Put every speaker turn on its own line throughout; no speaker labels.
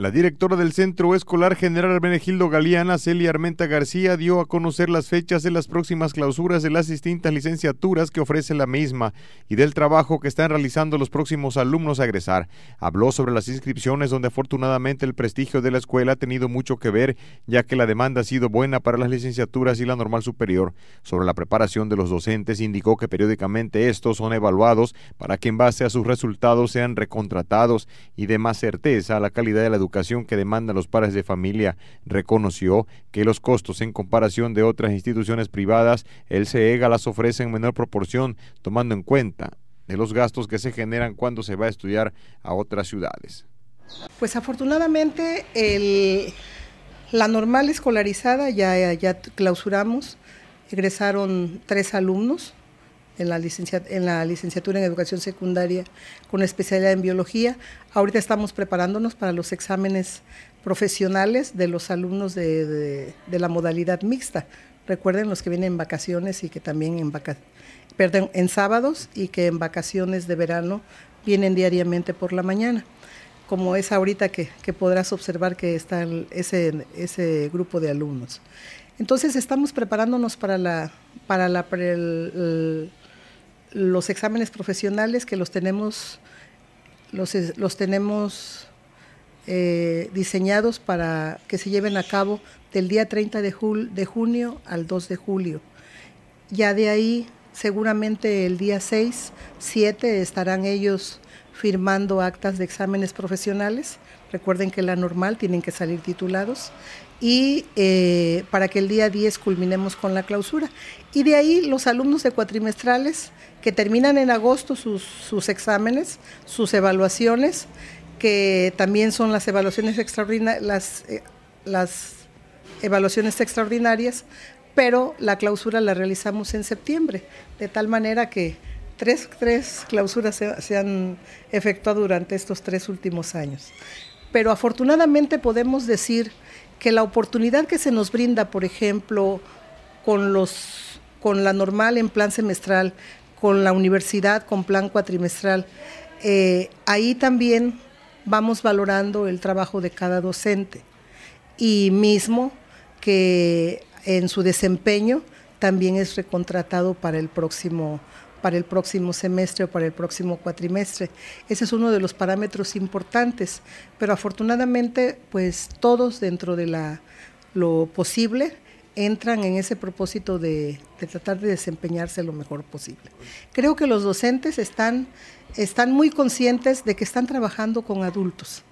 La directora del Centro Escolar General Benegildo Galeana, Celia Armenta García, dio a conocer las fechas de las próximas clausuras de las distintas licenciaturas que ofrece la misma y del trabajo que están realizando los próximos alumnos a egresar. Habló sobre las inscripciones donde afortunadamente el prestigio de la escuela ha tenido mucho que ver, ya que la demanda ha sido buena para las licenciaturas y la normal superior. Sobre la preparación de los docentes, indicó que periódicamente estos son evaluados para que en base a sus resultados sean recontratados y de más certeza la calidad de la educación educación que demandan los padres de familia. Reconoció que los costos en comparación de otras instituciones privadas, el CEGA las ofrece en menor proporción, tomando en cuenta de los gastos que se generan cuando se va a estudiar a otras ciudades.
Pues afortunadamente el, la normal escolarizada ya, ya clausuramos, egresaron tres alumnos en la, en la licenciatura en educación secundaria con especialidad en biología. Ahorita estamos preparándonos para los exámenes profesionales de los alumnos de, la modalidad mixta. Recuerden los que vienen en vacaciones y que también en vaca, perdón, en sábados y que en vacaciones de verano vienen diariamente por la mañana como es ahorita que, podrás observar que está ese, ese grupo de alumnos. Entonces estamos preparándonos para la, para la, los exámenes profesionales que los tenemos, los, tenemos eh, diseñados para que se lleven a cabo del día 30 de, jul, de junio al 2 de julio. Ya de ahí, seguramente el día 6, 7 estarán ellos firmando actas de exámenes profesionales. Recuerden que la normal tienen que salir titulados. Y eh, para que el día 10 culminemos con la clausura. Y de ahí los alumnos de cuatrimestrales que terminan en agosto sus, exámenes, sus evaluaciones, que también son las evaluaciones extraordinarias, eh, las evaluaciones extraordinarias, pero la clausura la realizamos en septiembre, de tal manera que tres, clausuras se, han efectuado durante estos tres últimos años. Pero afortunadamente podemos decir que la oportunidad que se nos brinda, por ejemplo, con, los, con la normal en plan semestral, con la universidad con plan cuatrimestral, eh, ahí también vamos valorando el trabajo de cada docente y mismo que en su desempeño también es recontratado para el próximo para el próximo semestre o para el próximo cuatrimestre. Ese es uno de los parámetros importantes, pero afortunadamente, pues todos dentro de la, lo posible entran en ese propósito de, tratar de desempeñarse lo mejor posible. Creo que los docentes están, están muy conscientes de que están trabajando con adultos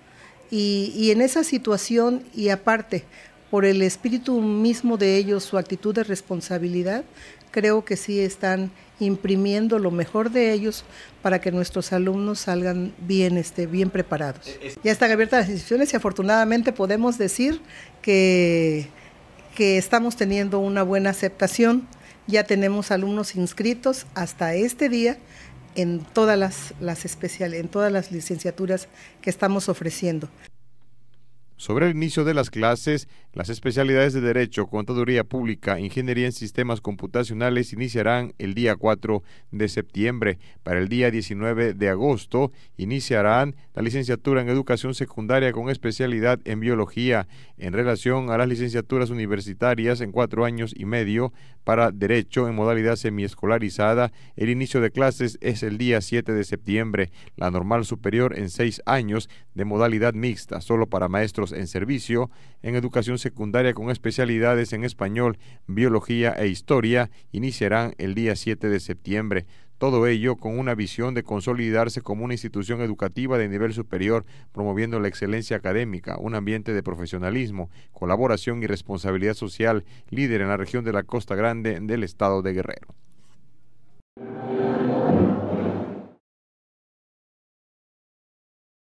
y, y en esa situación y aparte por el espíritu mismo de ellos, su actitud de responsabilidad, creo que sí están imprimiendo lo mejor de ellos para que nuestros alumnos salgan bien, este, bien preparados. Eh, ya están abiertas las inscripciones y afortunadamente podemos decir que, que estamos teniendo una buena aceptación. Ya tenemos alumnos inscritos hasta este día en todas las, las en todas las licenciaturas que estamos ofreciendo
sobre el inicio de las clases, las especialidades de Derecho, Contaduría Pública, Ingeniería en Sistemas Computacionales iniciarán el día 4 de septiembre. Para el día 19 de agosto iniciarán la licenciatura en Educación Secundaria con especialidad en Biología en relación a las licenciaturas universitarias en cuatro años y medio para Derecho en modalidad semiescolarizada. El inicio de clases es el día 7 de septiembre. La normal superior en seis años de modalidad mixta, solo para maestros en servicio en educación secundaria con especialidades en español, biología e historia iniciarán el día 7 de septiembre. Todo ello con una visión de consolidarse como una institución educativa de nivel superior, promoviendo la excelencia académica, un ambiente de profesionalismo, colaboración y responsabilidad social, líder en la región de la Costa Grande del estado de Guerrero.